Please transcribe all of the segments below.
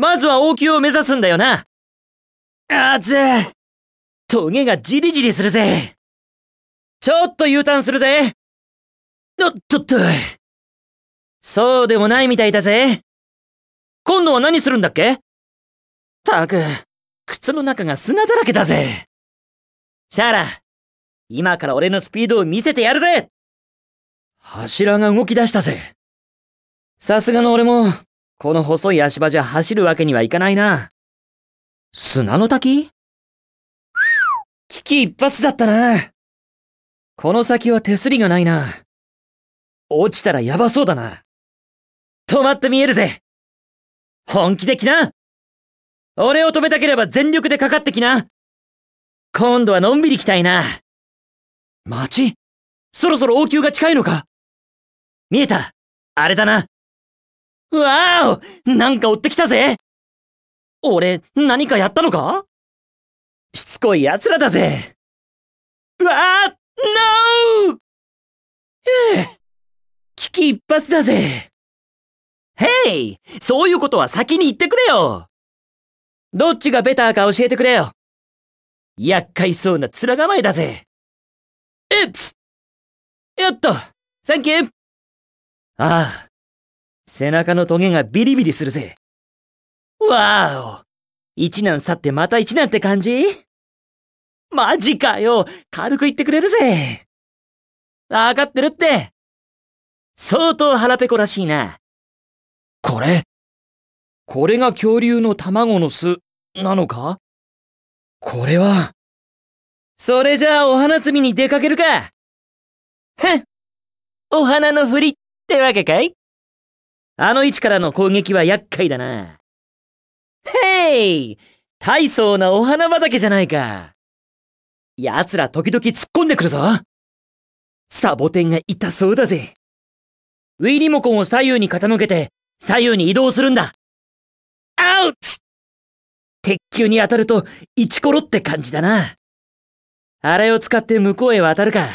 まずは王宮を目指すんだよな。ああちぇ。トゲがジリジリするぜ。ちょっと U ターンするぜ。おっとっと。そうでもないみたいだぜ。今度は何するんだっけたく、靴の中が砂だらけだぜ。シャーラ、今から俺のスピードを見せてやるぜ柱が動き出したぜ。さすがの俺も、この細い足場じゃ走るわけにはいかないな。砂の滝危機一発だったな。この先は手すりがないな。落ちたらやばそうだな。止まって見えるぜ。本気で来な。俺を止めたければ全力でかかってきな。今度はのんびり来たいな。街、そろそろ応急が近いのか見えたあれだなわわおなんか追ってきたぜ俺、何かやったのかしつこい奴らだぜうわあノーへえ。危機一髪だぜ。へ e そういうことは先に言ってくれよどっちがベターか教えてくれよ厄介そうな面構えだぜ。えっすやっと、サンキューああ、背中のトゲがビリビリするぜ。わお一難去ってまた一難って感じマジかよ軽く言ってくれるぜわかってるって相当腹ペコらしいな。これこれが恐竜の卵の巣なのかこれは。それじゃあお花摘みに出かけるかへんお花のふりってわけかいあの位置からの攻撃は厄介だな。へい大層なお花畑じゃないか。奴ら時々突っ込んでくるぞ。サボテンが痛そうだぜ。ウィリモコンを左右に傾けて、左右に移動するんだ。アウチ鉄球に当たると、イチコロって感じだな。あれを使って向こうへ渡るか。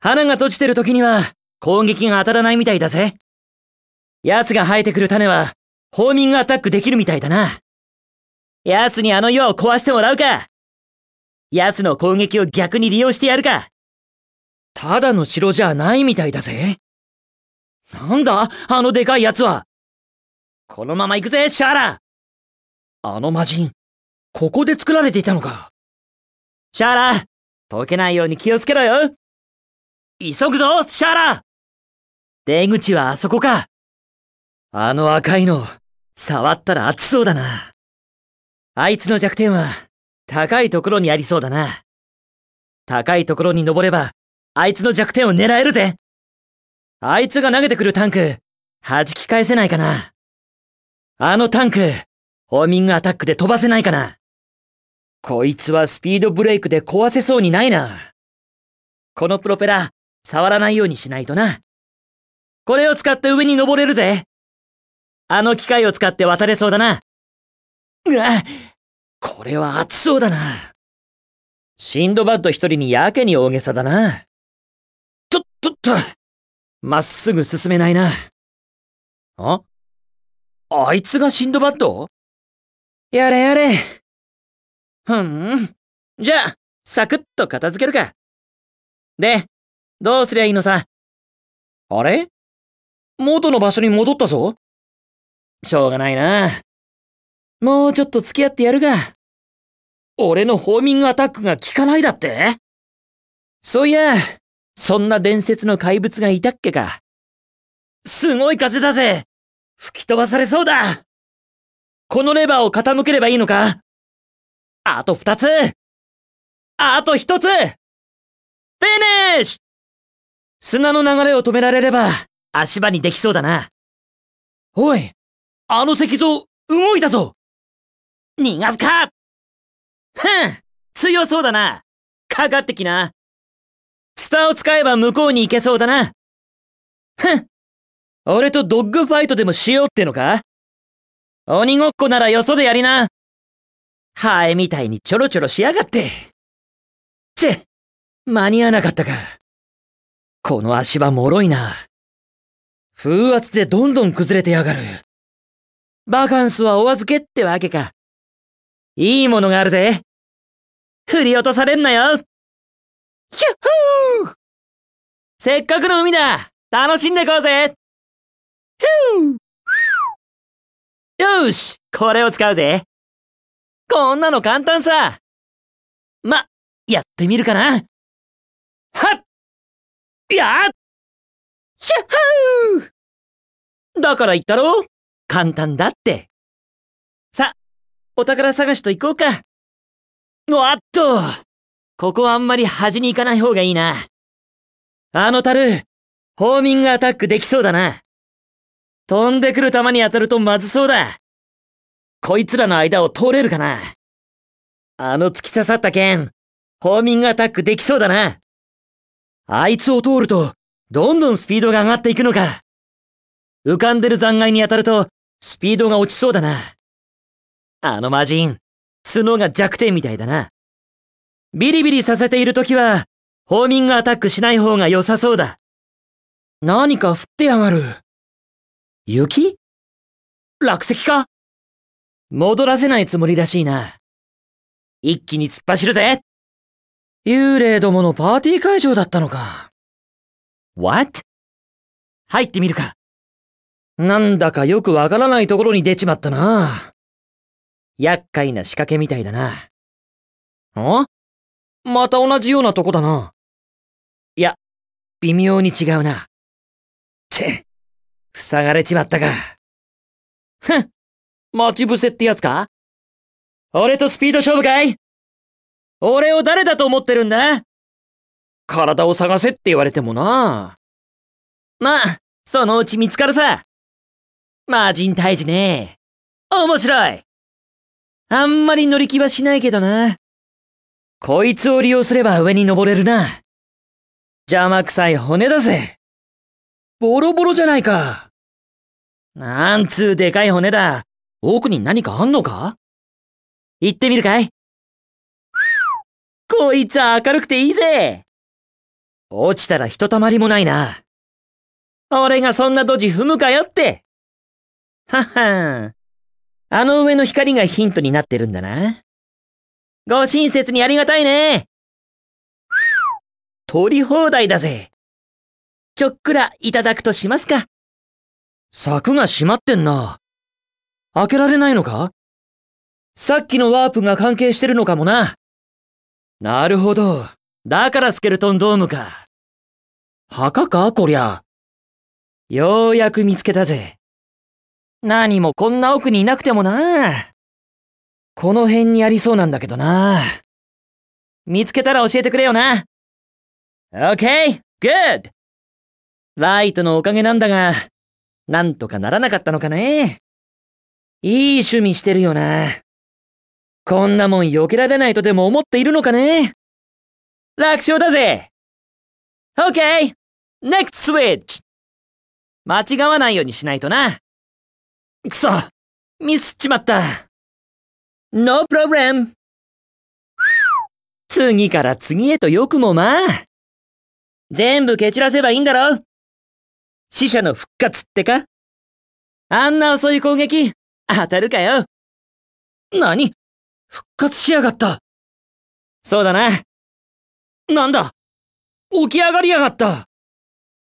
花が閉じてる時には、攻撃が当たらないみたいだぜ。奴が生えてくる種は、ホーミングアタックできるみたいだな。奴にあの岩を壊してもらうか奴の攻撃を逆に利用してやるかただの城じゃないみたいだぜ。なんだあのでかい奴はこのまま行くぜ、シャーラあの魔人、ここで作られていたのか。シャーラ溶けないように気をつけろよ急ぐぞ、シャーラ出口はあそこかあの赤いの、触ったら熱そうだな。あいつの弱点は、高いところにありそうだな。高いところに登れば、あいつの弱点を狙えるぜあいつが投げてくるタンク、弾き返せないかなあのタンク、ホーミングアタックで飛ばせないかなこいつはスピードブレイクで壊せそうにないな。このプロペラ、触らないようにしないとな。これを使って上に登れるぜあの機械を使って渡れそうだな。うわ、これは熱そうだな。シンドバッド一人にやけに大げさだな。ちょっとっと、まっすぐ進めないな。ああいつがシンドバッドやれやれ。ふん。じゃあ、サクッと片付けるか。で、どうすりゃいいのさ。あれ元の場所に戻ったぞ。しょうがないな。もうちょっと付き合ってやるか。俺のホーミングアタックが効かないだってそういや、そんな伝説の怪物がいたっけか。すごい風だぜ吹き飛ばされそうだこのレバーを傾ければいいのかあと二つあと一つフィニッシュ砂の流れを止められれば足場にできそうだな。おい、あの石像、動いたぞ逃がすかふん強そうだなかかってきな。スターを使えば向こうに行けそうだな。ふん俺とドッグファイトでもしようってのか鬼ごっこならよそでやりな。ハエみたいにちょろちょろしやがって。チェ間に合わなかったか。この足場脆いな。風圧でどんどん崩れてやがる。バカンスはお預けってわけか。いいものがあるぜ。振り落とされんなよ。ひゅっほーせっかくの海だ楽しんでこうぜひゅーよしこれを使うぜこんなの簡単さま、やってみるかなはっやっひゃっほーだから言ったろ簡単だって。さ、お宝探しと行こうか。のっとここはあんまり端に行かない方がいいな。あの樽、ホーミングアタックできそうだな。飛んでくる球に当たるとまずそうだ。こいつらの間を通れるかな。あの突き刺さった剣、ホーミングアタックできそうだな。あいつを通ると、どんどんスピードが上がっていくのか。浮かんでる残骸に当たると、スピードが落ちそうだな。あの魔人、角が弱点みたいだな。ビリビリさせているときは、ホーミングアタックしない方が良さそうだ。何か降ってやがる。雪落石か戻らせないつもりらしいな。一気に突っ走るぜ幽霊どものパーティー会場だったのか。What? 入ってみるか。なんだかよくわからないところに出ちまったな。厄介な仕掛けみたいだな。んまた同じようなとこだな。いや、微妙に違うな。チェ、塞がれちまったか。ふん、待ち伏せってやつか俺とスピード勝負かい俺を誰だと思ってるんだ体を探せって言われてもな。まあ、そのうち見つかるさ。魔人退治ね。面白いあんまり乗り気はしないけどな。こいつを利用すれば上に登れるな。邪魔くさい骨だぜ。ボロボロじゃないか。なんつうでかい骨だ。奥に何かあんのか行ってみるかいこいつは明るくていいぜ落ちたらひとたまりもないな。俺がそんなドジ踏むかよってははん。あの上の光がヒントになってるんだな。ご親切にありがたいね。取り放題だぜ。ちょっくらいただくとしますか。柵が閉まってんな。開けられないのかさっきのワープが関係してるのかもな。なるほど。だからスケルトンドームか。墓かこりゃ。ようやく見つけたぜ。何もこんな奥にいなくてもな。この辺にありそうなんだけどな。見つけたら教えてくれよな。OK! Good! ライトのおかげなんだが、なんとかならなかったのかね。いい趣味してるよな。こんなもん避けられないとでも思っているのかね。楽勝だぜ !OK! Next switch! 間違わないようにしないとな。くそミスっちまった !No problem! 次から次へとよくもまあ全部蹴散らせばいいんだろ死者の復活ってかあんな遅い攻撃、当たるかよ何復活しやがったそうだな。なんだ起き上がりやがった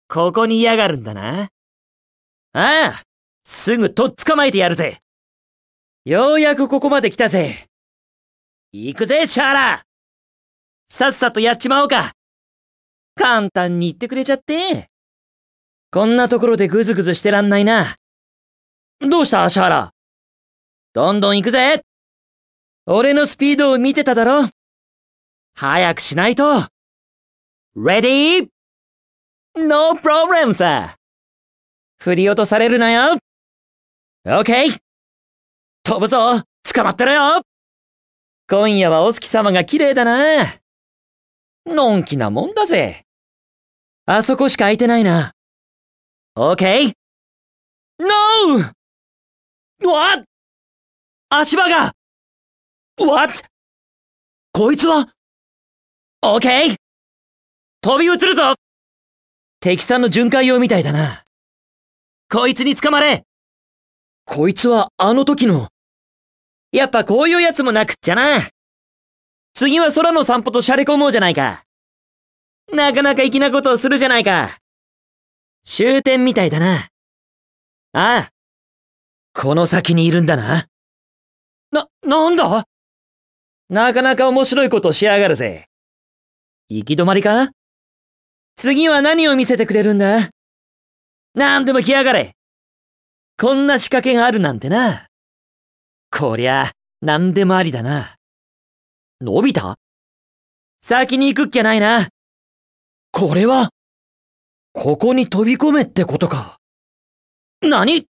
ここに嫌がるんだな。ああすぐとっ捕まえてやるぜようやくここまで来たぜ行くぜシャーラさっさとやっちまおうか簡単に言ってくれちゃってこんなところでグズグズしてらんないなどうしたシャーラどんどん行くぜ俺のスピードを見てただろ早くしないと Ready? No problem, sir! 振り落とされるなよオッケー飛ぶぞ捕まってろよ今夜はお月様が綺麗だな。のんきなもんだぜ。あそこしか空いてないな。オッケーノーわっ足場が !What? こいつはオッケー飛び移るぞ敵さんの巡回用みたいだな。こいつに捕まれこいつはあの時の。やっぱこういうやつもなくっちゃな。次は空の散歩とシャレ込もうじゃないか。なかなか粋なことをするじゃないか。終点みたいだな。ああ。この先にいるんだな。な、なんだなかなか面白いことしやがるぜ。行き止まりか次は何を見せてくれるんだ何でも来やがれこんな仕掛けがあるなんてな。こりゃ、なんでもありだな。のび太先に行くっきゃないな。これは、ここに飛び込めってことか。何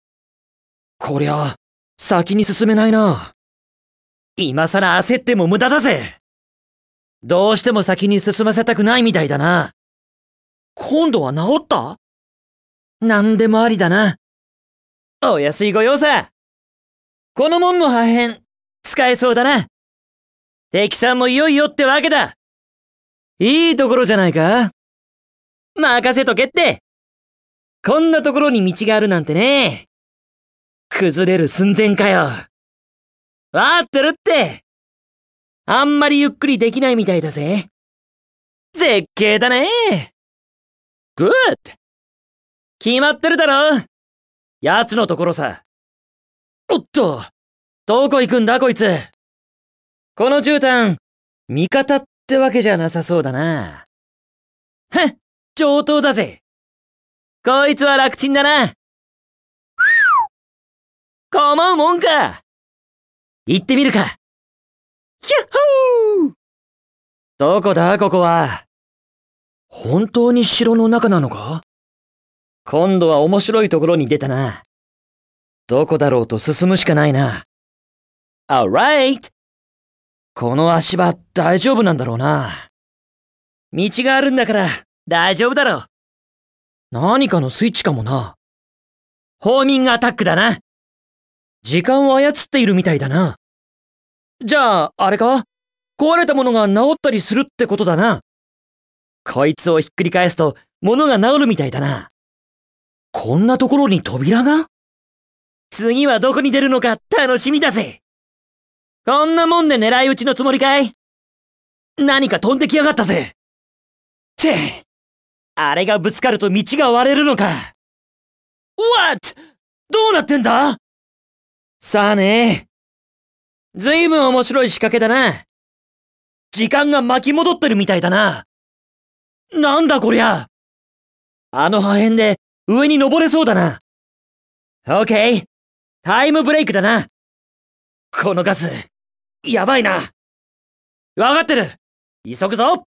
こりゃ、先に進めないな。今更焦っても無駄だぜ。どうしても先に進ませたくないみたいだな。今度は治った何でもありだな。お安いご用さこの門の破片、使えそうだな。敵さんもいよいよってわけだいいところじゃないか任せとけってこんなところに道があるなんてね。崩れる寸前かよ。わってるってあんまりゆっくりできないみたいだぜ。絶景だねグッ決まってるだろ奴のところさ。おっとどこ行くんだこいつこの絨毯、味方ってわけじゃなさそうだな。はっ上等だぜこいつは楽ちんだな構うもんか行ってみるかひゃっほーどこだここは本当に城の中なのか今度は面白いところに出たな。どこだろうと進むしかないな。Alright! この足場大丈夫なんだろうな。道があるんだから大丈夫だろう。何かのスイッチかもな。ホーミングアタックだな。時間を操っているみたいだな。じゃあ、あれか壊れたものが治ったりするってことだな。こいつをひっくり返すと、物が治るみたいだな。こんなところに扉が次はどこに出るのか楽しみだぜこんなもんで狙い撃ちのつもりかい何か飛んできやがったぜチェあれがぶつかると道が割れるのか !What? どうなってんださあね。ずいぶん面白い仕掛けだな。時間が巻き戻ってるみたいだな。なんだこりゃあの破片で上に登れそうだな。オッケー。タイムブレイクだな。このガス、やばいな。わかってる。急ぐぞ。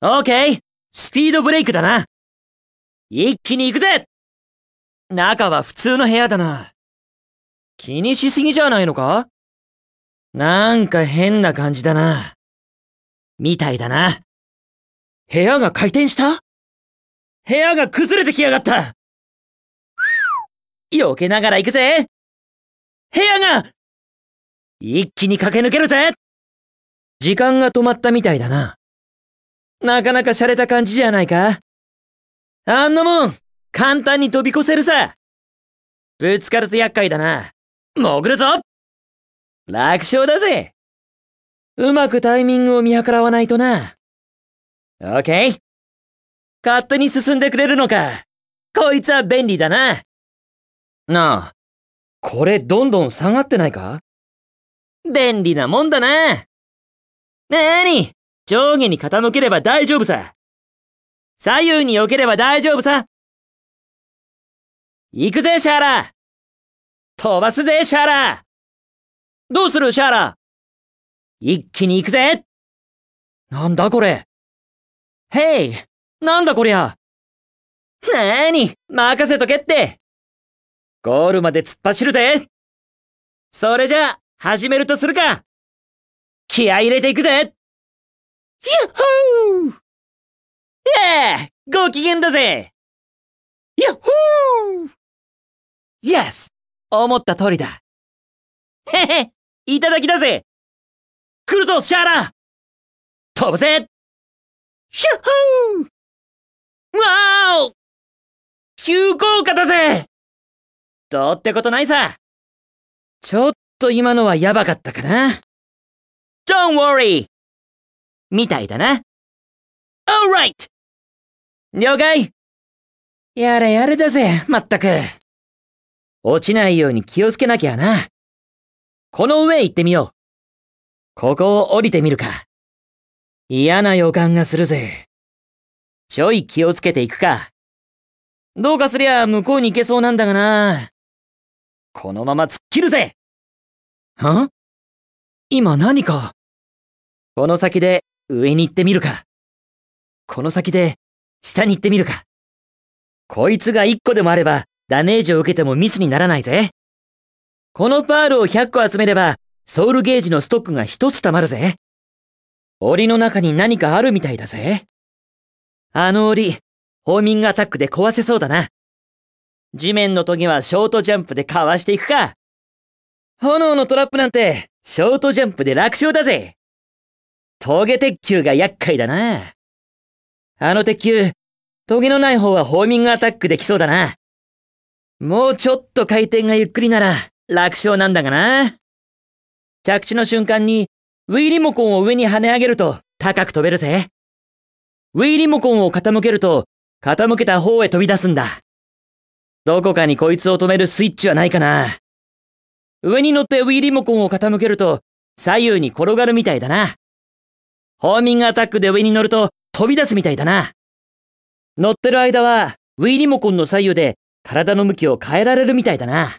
オッケー。スピードブレイクだな。一気に行くぜ中は普通の部屋だな。気にしすぎじゃないのかなんか変な感じだな。みたいだな。部屋が回転した部屋が崩れてきやがった避けながら行くぜ部屋が一気に駆け抜けるぜ時間が止まったみたいだな。なかなか洒落た感じじゃないかあんなもん、簡単に飛び越せるさぶつかると厄介だな。潜るぞ楽勝だぜうまくタイミングを見計らわないとな。オッケー勝手に進んでくれるのか。こいつは便利だな。なあ、これどんどん下がってないか便利なもんだな。なに、上下に傾ければ大丈夫さ。左右に避ければ大丈夫さ。行くぜ、シャーラ飛ばすぜ、シャーラどうする、シャーラ一気に行くぜなんだこれ !Hey! なんだこりゃなーに、任せとけってゴールまで突っ走るぜそれじゃあ、始めるとするか気合入れていくぜやっほーやあ、ご機嫌だぜやっほーイエス思った通りだへへいただきだぜ来るぞ、シャーラ飛ぶぜヒャッホーわお急降下だぜどうってことないさちょっと今のはやばかったかな Don't worry! みたいだな。Alright! 了解やれやれだぜ、まったく。落ちないように気をつけなきゃな。この上行ってみよう。ここを降りてみるか。嫌な予感がするぜ。ちょい気をつけていくか。どうかすりゃ向こうに行けそうなんだがな。このまま突っ切るぜん今何かこの先で上に行ってみるか。この先で下に行ってみるか。こいつが1個でもあればダメージを受けてもミスにならないぜ。このパールを100個集めればソウルゲージのストックが1つ溜まるぜ。檻の中に何かあるみたいだぜ。あの檻、ホーミングアタックで壊せそうだな。地面のトゲはショートジャンプでかわしていくか。炎のトラップなんて、ショートジャンプで楽勝だぜ。トゲ鉄球が厄介だな。あの鉄球、トゲのない方はホーミングアタックできそうだな。もうちょっと回転がゆっくりなら楽勝なんだがな。着地の瞬間に、ウィリモコンを上に跳ね上げると高く飛べるぜ。ウィーリモコンを傾けると、傾けた方へ飛び出すんだ。どこかにこいつを止めるスイッチはないかな。上に乗ってウィーリモコンを傾けると、左右に転がるみたいだな。ホーミングアタックで上に乗ると飛び出すみたいだな。乗ってる間は、ウィーリモコンの左右で体の向きを変えられるみたいだな。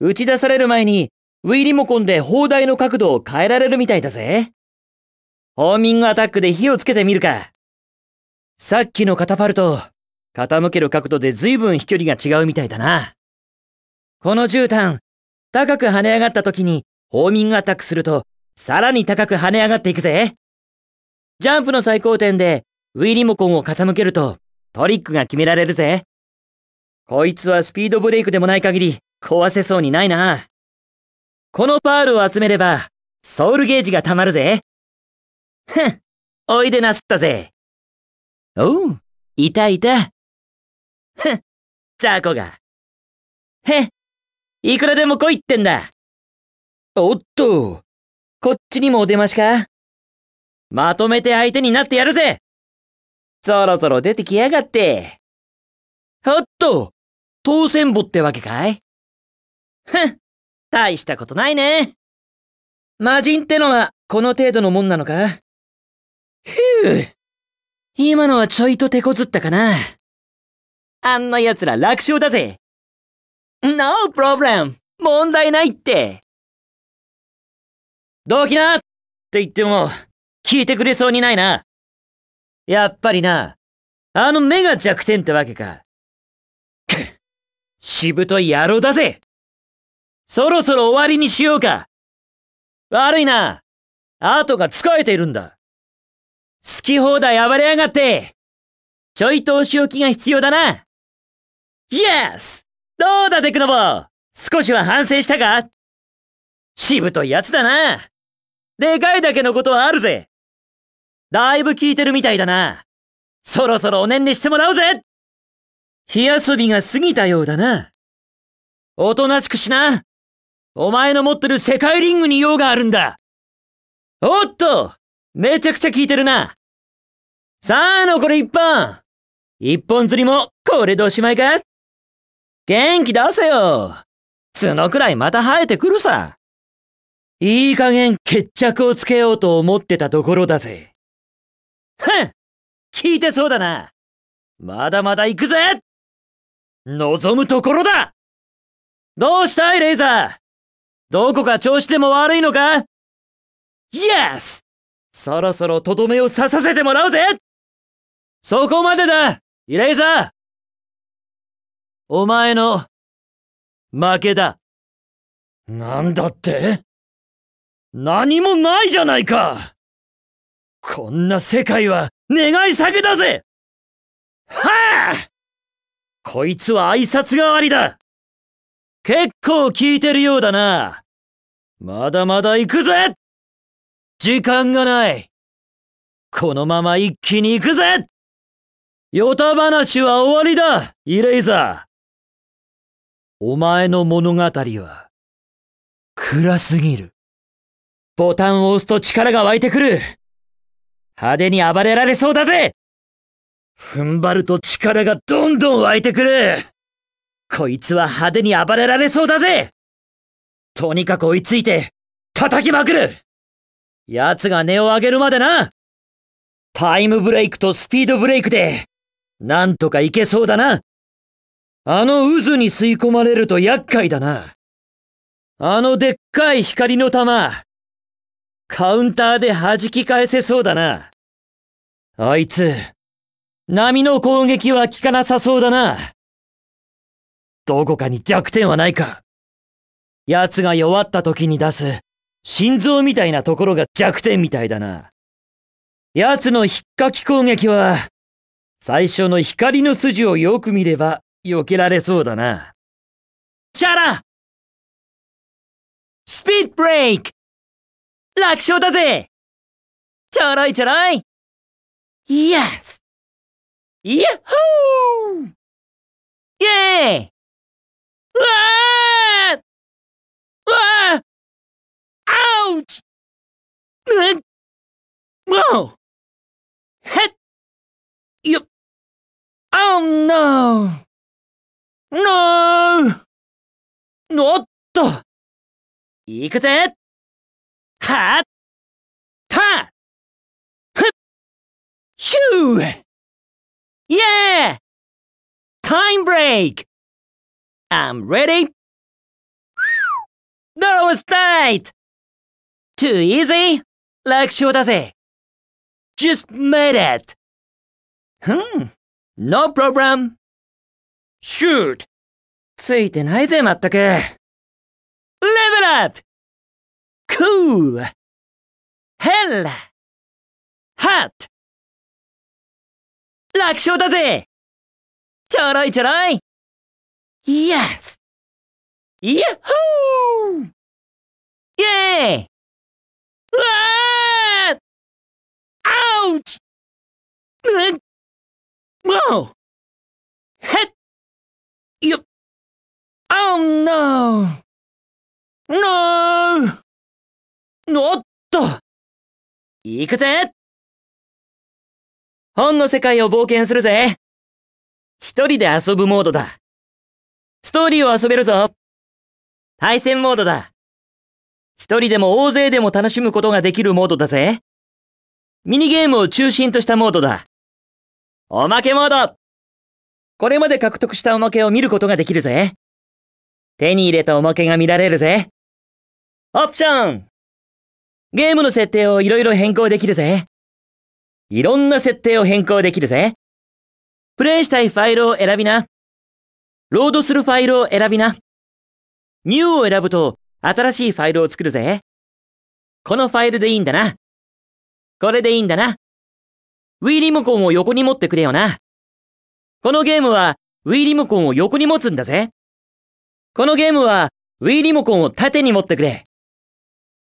打ち出される前に、ウィーリモコンで砲台の角度を変えられるみたいだぜ。ホーミングアタックで火をつけてみるか。さっきのカタパルト、傾ける角度で随分飛距離が違うみたいだな。この絨毯、高く跳ね上がった時に、ホーミングアタックすると、さらに高く跳ね上がっていくぜ。ジャンプの最高点で、ウィリモコンを傾けると、トリックが決められるぜ。こいつはスピードブレイクでもない限り、壊せそうにないな。このパールを集めれば、ソウルゲージが溜まるぜ。ふん、おいでなすったぜ。おう、いたいた。ふっ、雑魚が。へっ、いくらでも来いってんだ。おっと、こっちにもお出ましかまとめて相手になってやるぜそろそろ出てきやがって。おっと、当選簿ってわけかいふん、大したことないね。魔人ってのはこの程度のもんなのかふぅ。今のはちょいと手こずったかな。あんな奴ら楽勝だぜ。No problem! 問題ないって。動機なって言っても、聞いてくれそうにないな。やっぱりな、あの目が弱点ってわけか。くっ、しぶとい野郎だぜそろそろ終わりにしようか悪いな後が疲れているんだ好き放題暴れやがってちょいとお仕置きが必要だなイエスどうだテクノボ少しは反省したかしぶといやつだなでかいだけのことはあるぜだいぶ効いてるみたいだな。そろそろおねんねしてもらうぜ火遊びが過ぎたようだな。おとなしくしな。お前の持ってる世界リングに用があるんだ。おっとめちゃくちゃ効いてるな。さあ、残り一本一本釣りも、これでおしまいか元気出せよ角くらいまた生えてくるさいい加減決着をつけようと思ってたところだぜ。ふん聞いてそうだなまだまだ行くぜ望むところだどうしたいレイザーどこか調子でも悪いのかイエスそろそろとどめを刺させてもらうぜそこまでだイレイザーお前の、負けだ。なんだって何もないじゃないかこんな世界は願いげだぜはあこいつは挨拶代わりだ結構聞いてるようだな。まだまだ行くぜ時間がない。このまま一気に行くぜヨタ話は終わりだ、イレイザー。お前の物語は、暗すぎる。ボタンを押すと力が湧いてくる。派手に暴れられそうだぜ踏ん張ると力がどんどん湧いてくるこいつは派手に暴れられそうだぜとにかく追いついて、叩きまくる奴が根を上げるまでなタイムブレイクとスピードブレイクで、なんとかいけそうだな。あの渦に吸い込まれると厄介だな。あのでっかい光の玉、カウンターで弾き返せそうだな。あいつ、波の攻撃は効かなさそうだな。どこかに弱点はないか。奴が弱った時に出す、心臓みたいなところが弱点みたいだな。奴の引っかき攻撃は、最初の光の筋をよく見れば避けられそうだな。チャラスピードブレイク楽勝だぜチャラいチャラいイエスイヤッホーイェーイうわーうわーアウチうっもうヘッ Oh no! No! break. i I'm ready! That was tight! Too easy? 楽勝だぜ Just made it! Hmm. No problem! Shoot! ついてないぜ、まったく。Live it up! Cool! Hell! Hot! 楽勝だぜちょろいちょろい !Yes! Yahoo! Yay! Ah! Ouch! No! Hit! You! Oh no! No! おっと行くぜ本の世界を冒険するぜ一人で遊ぶモードだ。ストーリーを遊べるぞ対戦モードだ。一人でも大勢でも楽しむことができるモードだぜ。ミニゲームを中心としたモードだ。おまけモードこれまで獲得したおまけを見ることができるぜ。手に入れたおまけが見られるぜ。オプションゲームの設定をいろいろ変更できるぜ。いろんな設定を変更できるぜ。プレイしたいファイルを選びな。ロードするファイルを選びな。ニューを選ぶと新しいファイルを作るぜ。このファイルでいいんだな。これでいいんだな。Wii リモコンを横に持ってくれよな。このゲームは Wii リモコンを横に持つんだぜ。このゲームは Wii リモコンを縦に持ってくれ。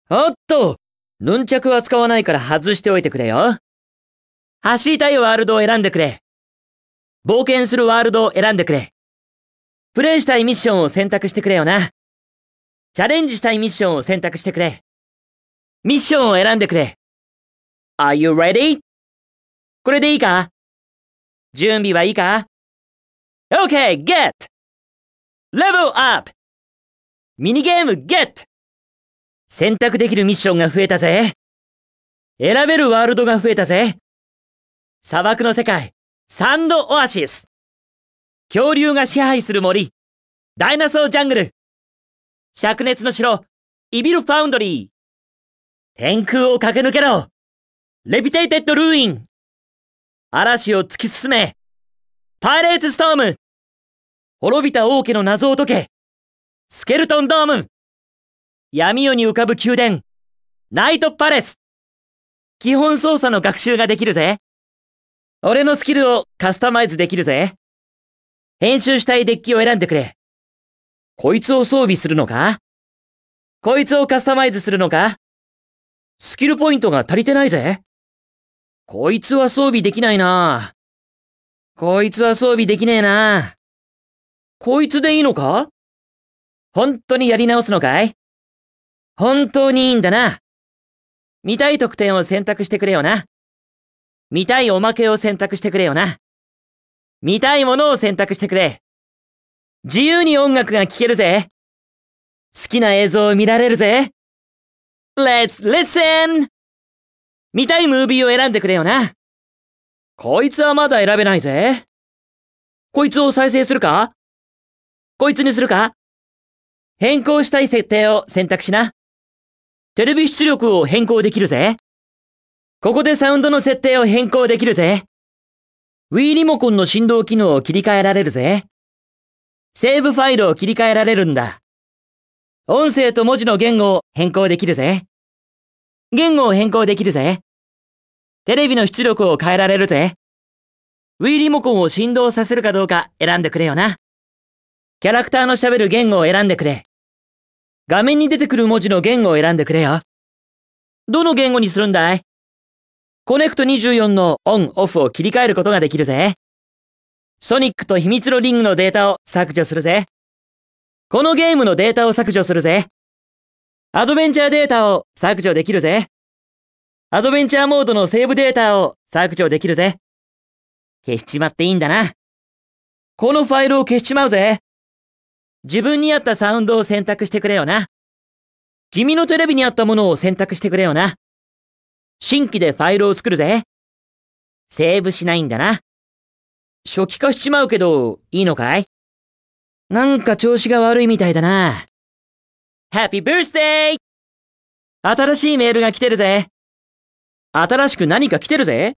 おっと、ヌンチャクは使わないから外しておいてくれよ。走りたいワールドを選んでくれ。冒険するワールドを選んでくれ。プレイしたいミッションを選択してくれよな。チャレンジしたいミッションを選択してくれ。ミッションを選んでくれ。Are you ready? これでいいか準備はいいか ?OK, get! Level up! ミニゲーム get! 選択できるミッションが増えたぜ。選べるワールドが増えたぜ。砂漠の世界、サンドオアシス。恐竜が支配する森、ダイナソージャングル。灼熱の城、イビルファウンドリー。天空を駆け抜けろレピテイテッドルーイン嵐を突き進めパイレーツストーム滅びた王家の謎を解けスケルトンドーム闇夜に浮かぶ宮殿ナイトパレス基本操作の学習ができるぜ俺のスキルをカスタマイズできるぜ編集したいデッキを選んでくれこいつを装備するのかこいつをカスタマイズするのかスキルポイントが足りてないぜ。こいつは装備できないな。こいつは装備できねえな。こいつでいいのか本当にやり直すのかい本当にいいんだな。見たい特典を選択してくれよな。見たいおまけを選択してくれよな。見たいものを選択してくれ。自由に音楽が聴けるぜ。好きな映像を見られるぜ。Let's listen! 見たいムービーを選んでくれよな。こいつはまだ選べないぜ。こいつを再生するかこいつにするか変更したい設定を選択しな。テレビ出力を変更できるぜ。ここでサウンドの設定を変更できるぜ。Wii リモコンの振動機能を切り替えられるぜ。セーブファイルを切り替えられるんだ。音声と文字の言語を変更できるぜ。言語を変更できるぜ。テレビの出力を変えられるぜ。Wii リモコンを振動させるかどうか選んでくれよな。キャラクターの喋る言語を選んでくれ。画面に出てくる文字の言語を選んでくれよ。どの言語にするんだいコネクト24のオン、オフを切り替えることができるぜ。ソニックと秘密のリングのデータを削除するぜ。このゲームのデータを削除するぜ。アドベンチャーデータを削除できるぜ。アドベンチャーモードのセーブデータを削除できるぜ。消しちまっていいんだな。このファイルを消しちまうぜ。自分に合ったサウンドを選択してくれよな。君のテレビに合ったものを選択してくれよな。新規でファイルを作るぜ。セーブしないんだな。初期化しちまうけど、いいのかいなんか調子が悪いみたいだな。Happy b i r t h d a y 新しいメールが来てるぜ。新しく何か来てるぜ